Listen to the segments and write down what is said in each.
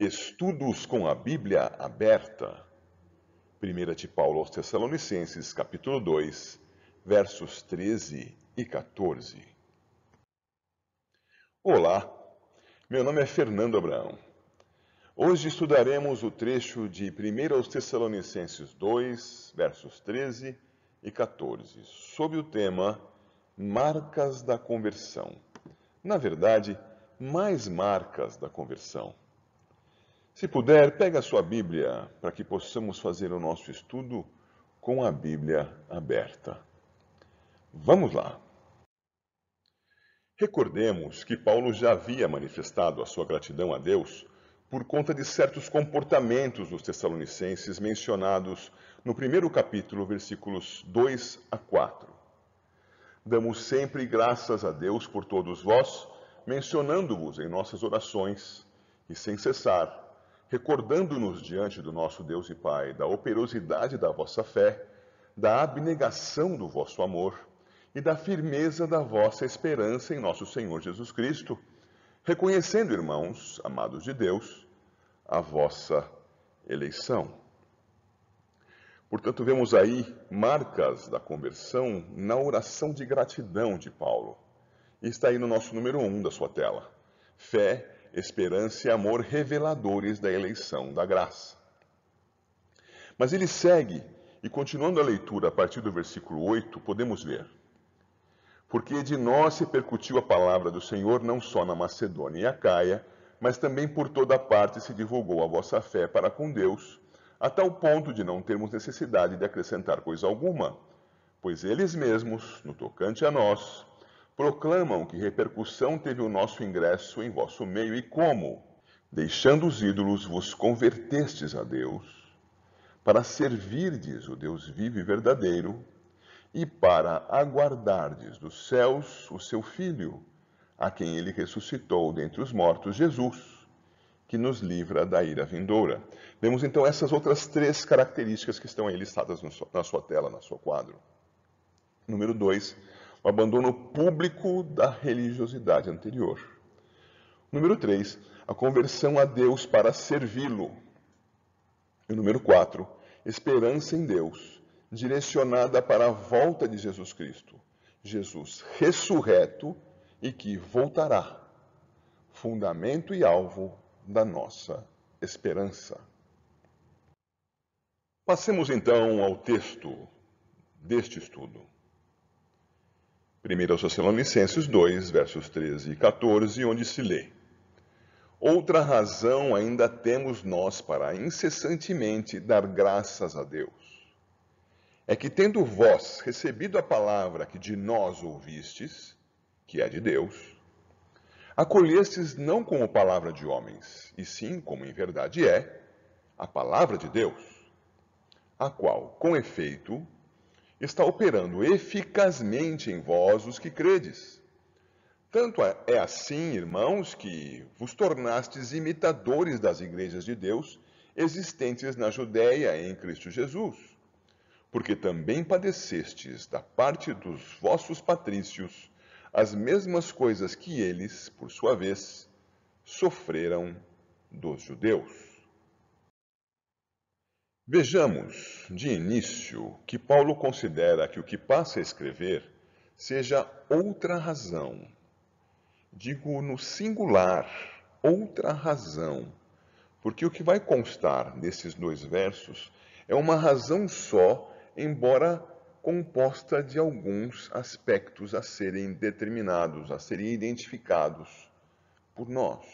Estudos com a Bíblia aberta. 1 de Paulo aos Tessalonicenses, capítulo 2, versos 13 e 14. Olá, meu nome é Fernando Abraão. Hoje estudaremos o trecho de 1 aos Tessalonicenses 2, versos 13 e 14, sob o tema Marcas da Conversão. Na verdade, mais marcas da conversão. Se puder, pega a sua Bíblia para que possamos fazer o nosso estudo com a Bíblia aberta. Vamos lá! Recordemos que Paulo já havia manifestado a sua gratidão a Deus por conta de certos comportamentos dos Tessalonicenses mencionados no primeiro capítulo, versículos 2 a 4. Damos sempre graças a Deus por todos vós, mencionando-vos em nossas orações e sem cessar recordando-nos diante do nosso Deus e Pai da operosidade da vossa fé, da abnegação do vosso amor e da firmeza da vossa esperança em nosso Senhor Jesus Cristo, reconhecendo, irmãos, amados de Deus, a vossa eleição. Portanto, vemos aí marcas da conversão na oração de gratidão de Paulo. está aí no nosso número 1 um da sua tela. Fé esperança e amor reveladores da eleição da graça. Mas ele segue, e continuando a leitura a partir do versículo 8, podemos ler: Porque de nós se percutiu a palavra do Senhor não só na Macedônia e Acaia, mas também por toda parte se divulgou a vossa fé para com Deus, a tal ponto de não termos necessidade de acrescentar coisa alguma, pois eles mesmos, no tocante a nós, proclamam que repercussão teve o nosso ingresso em vosso meio e como, deixando os ídolos, vos convertestes a Deus, para servirdes o Deus vivo e verdadeiro, e para aguardardes dos céus o seu Filho, a quem ele ressuscitou dentre os mortos, Jesus, que nos livra da ira vindoura. Vemos então essas outras três características que estão aí listadas na sua tela, no seu quadro. Número dois o abandono público da religiosidade anterior. Número 3, a conversão a Deus para servi-lo. E número 4, esperança em Deus, direcionada para a volta de Jesus Cristo, Jesus ressurreto e que voltará, fundamento e alvo da nossa esperança. Passemos então ao texto deste estudo. 1 Tessalonicenses 2, versos 13 e 14, onde se lê: Outra razão ainda temos nós para incessantemente dar graças a Deus. É que, tendo vós recebido a palavra que de nós ouvistes, que é de Deus, acolhestes não como palavra de homens, e sim como em verdade é, a palavra de Deus, a qual, com efeito, está operando eficazmente em vós os que credes. Tanto é, é assim, irmãos, que vos tornastes imitadores das igrejas de Deus existentes na Judéia em Cristo Jesus, porque também padecestes da parte dos vossos patrícios as mesmas coisas que eles, por sua vez, sofreram dos judeus. Vejamos, de início, que Paulo considera que o que passa a escrever seja outra razão. Digo no singular, outra razão, porque o que vai constar nesses dois versos é uma razão só, embora composta de alguns aspectos a serem determinados, a serem identificados por nós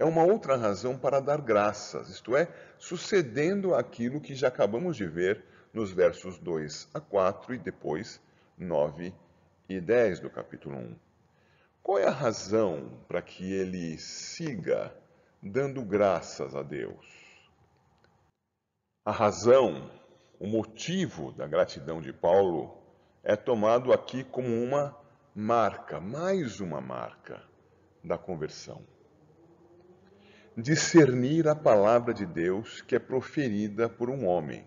é uma outra razão para dar graças, isto é, sucedendo aquilo que já acabamos de ver nos versos 2 a 4 e depois 9 e 10 do capítulo 1. Qual é a razão para que ele siga dando graças a Deus? A razão, o motivo da gratidão de Paulo é tomado aqui como uma marca, mais uma marca da conversão discernir a palavra de Deus que é proferida por um homem.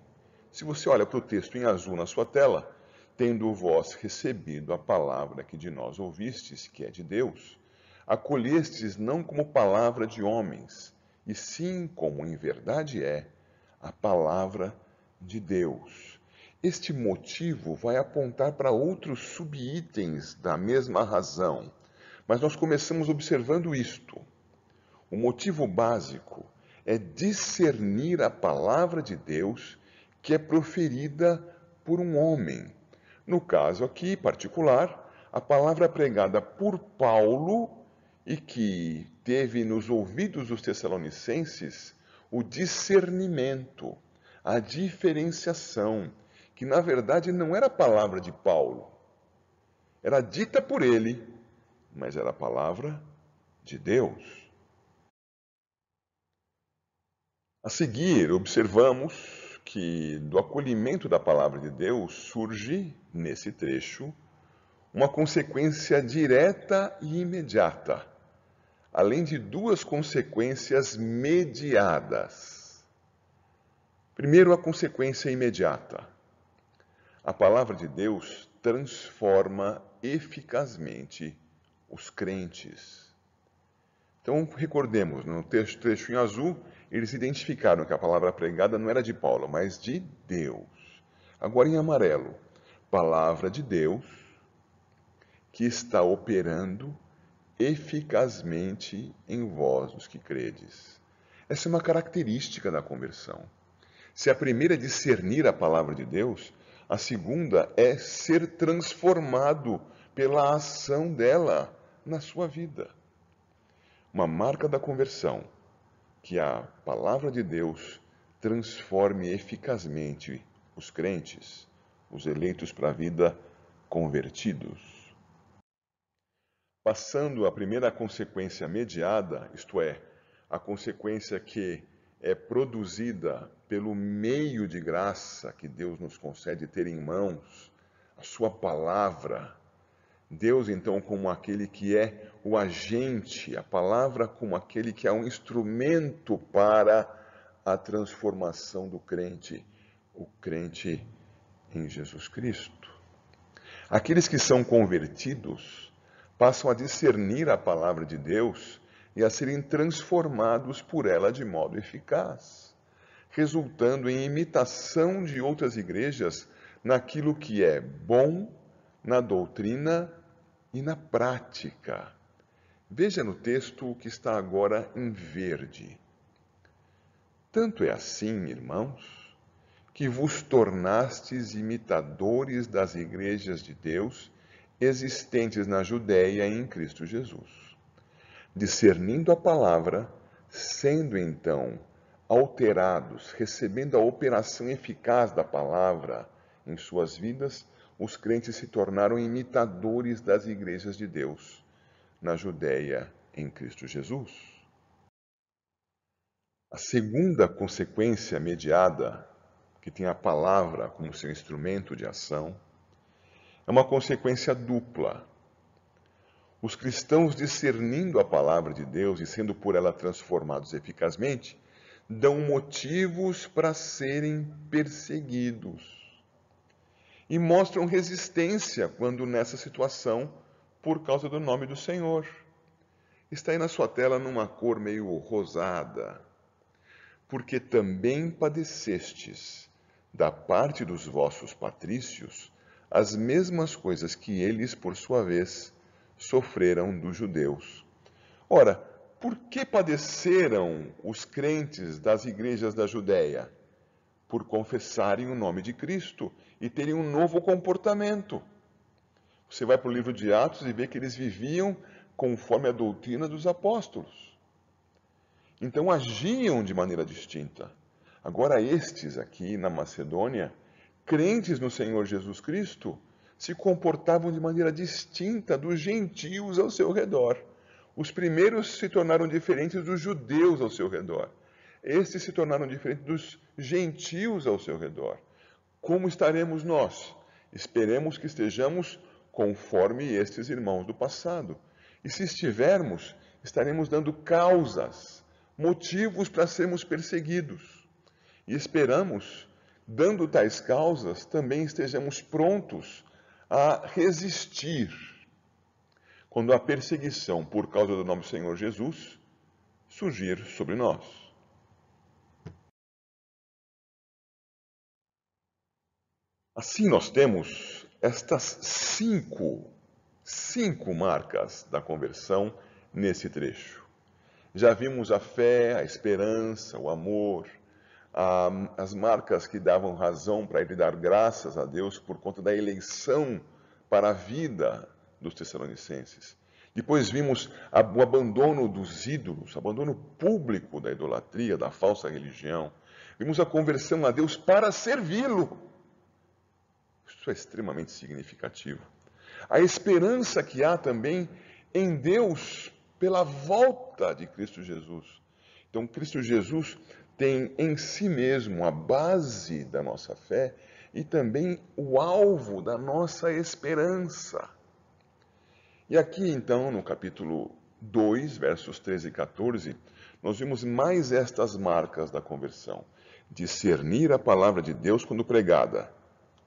Se você olha para o texto em azul na sua tela, tendo vós recebido a palavra que de nós ouvistes, que é de Deus, acolhestes não como palavra de homens, e sim como em verdade é a palavra de Deus. Este motivo vai apontar para outros subitens da mesma razão, mas nós começamos observando isto. O motivo básico é discernir a palavra de Deus que é proferida por um homem. No caso aqui particular, a palavra pregada por Paulo e que teve nos ouvidos dos Tessalonicenses o discernimento, a diferenciação, que na verdade não era a palavra de Paulo, era dita por ele, mas era a palavra de Deus. A seguir, observamos que do acolhimento da palavra de Deus surge, nesse trecho, uma consequência direta e imediata, além de duas consequências mediadas. Primeiro, a consequência imediata. A palavra de Deus transforma eficazmente os crentes. Então, recordemos, no texto, trecho em azul, eles identificaram que a palavra pregada não era de Paulo, mas de Deus. Agora, em amarelo, palavra de Deus que está operando eficazmente em vós, os que credes. Essa é uma característica da conversão. Se a primeira é discernir a palavra de Deus, a segunda é ser transformado pela ação dela na sua vida uma marca da conversão, que a palavra de Deus transforme eficazmente os crentes, os eleitos para a vida convertidos. Passando à primeira consequência mediada, isto é, a consequência que é produzida pelo meio de graça que Deus nos concede ter em mãos, a Sua palavra Deus, então, como aquele que é o agente, a palavra como aquele que é um instrumento para a transformação do crente, o crente em Jesus Cristo. Aqueles que são convertidos passam a discernir a palavra de Deus e a serem transformados por ela de modo eficaz, resultando em imitação de outras igrejas naquilo que é bom, na doutrina e na prática. Veja no texto o que está agora em verde. Tanto é assim, irmãos, que vos tornastes imitadores das igrejas de Deus existentes na Judéia em Cristo Jesus, discernindo a palavra, sendo então alterados, recebendo a operação eficaz da palavra em suas vidas os crentes se tornaram imitadores das igrejas de Deus na Judéia em Cristo Jesus. A segunda consequência mediada, que tem a palavra como seu instrumento de ação, é uma consequência dupla. Os cristãos, discernindo a palavra de Deus e sendo por ela transformados eficazmente, dão motivos para serem perseguidos e mostram resistência quando nessa situação por causa do nome do Senhor. Está aí na sua tela numa cor meio rosada. Porque também padecestes da parte dos vossos patrícios as mesmas coisas que eles, por sua vez, sofreram dos judeus. Ora, por que padeceram os crentes das igrejas da Judéia? por confessarem o nome de Cristo e terem um novo comportamento. Você vai para o livro de Atos e vê que eles viviam conforme a doutrina dos apóstolos. Então agiam de maneira distinta. Agora, estes aqui na Macedônia, crentes no Senhor Jesus Cristo, se comportavam de maneira distinta dos gentios ao seu redor. Os primeiros se tornaram diferentes dos judeus ao seu redor. Estes se tornaram diferentes dos gentios ao seu redor. Como estaremos nós? Esperemos que estejamos conforme estes irmãos do passado. E se estivermos, estaremos dando causas, motivos para sermos perseguidos. E esperamos, dando tais causas, também estejamos prontos a resistir. Quando a perseguição por causa do nome do Senhor Jesus surgir sobre nós. Assim nós temos estas cinco, cinco marcas da conversão nesse trecho. Já vimos a fé, a esperança, o amor, a, as marcas que davam razão para ele dar graças a Deus por conta da eleição para a vida dos Tessalonicenses. Depois vimos o abandono dos ídolos, o abandono público da idolatria, da falsa religião. Vimos a conversão a Deus para servi-lo. Isso é extremamente significativo. A esperança que há também em Deus pela volta de Cristo Jesus. Então, Cristo Jesus tem em si mesmo a base da nossa fé e também o alvo da nossa esperança. E aqui, então, no capítulo 2, versos 13 e 14, nós vimos mais estas marcas da conversão: discernir a palavra de Deus quando pregada,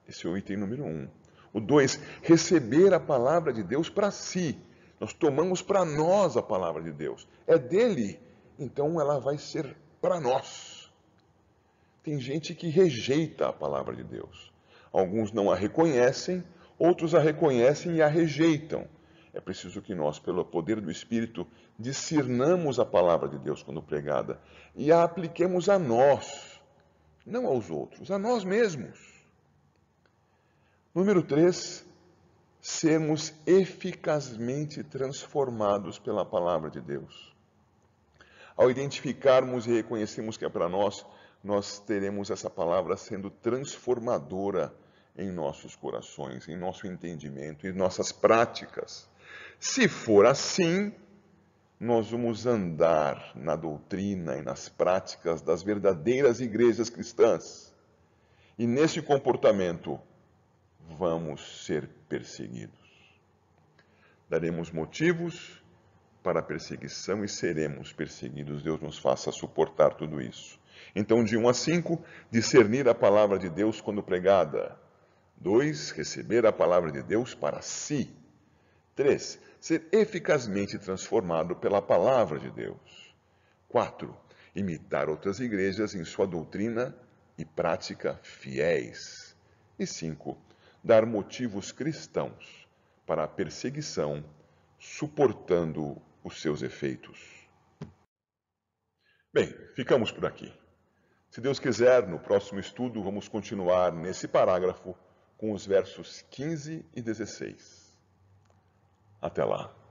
esse é o item número um. O dois, receber a palavra de Deus para si. Nós tomamos para nós a palavra de Deus. É dele, então ela vai ser para nós. Tem gente que rejeita a palavra de Deus. Alguns não a reconhecem, outros a reconhecem e a rejeitam. É preciso que nós, pelo poder do Espírito, discernamos a palavra de Deus quando pregada e a apliquemos a nós, não aos outros, a nós mesmos. Número 3, sermos eficazmente transformados pela palavra de Deus. Ao identificarmos e reconhecermos que é para nós, nós teremos essa palavra sendo transformadora em nossos corações, em nosso entendimento, em nossas práticas. Se for assim, nós vamos andar na doutrina e nas práticas das verdadeiras igrejas cristãs. E nesse comportamento, vamos ser perseguidos. Daremos motivos para a perseguição e seremos perseguidos. Deus nos faça suportar tudo isso. Então, de 1 a 5, discernir a palavra de Deus quando pregada. 2. Receber a palavra de Deus para si. 3. Ser eficazmente transformado pela palavra de Deus. 4. Imitar outras igrejas em sua doutrina e prática fiéis. E 5 dar motivos cristãos para a perseguição, suportando os seus efeitos. Bem, ficamos por aqui. Se Deus quiser, no próximo estudo vamos continuar nesse parágrafo com os versos 15 e 16. Até lá!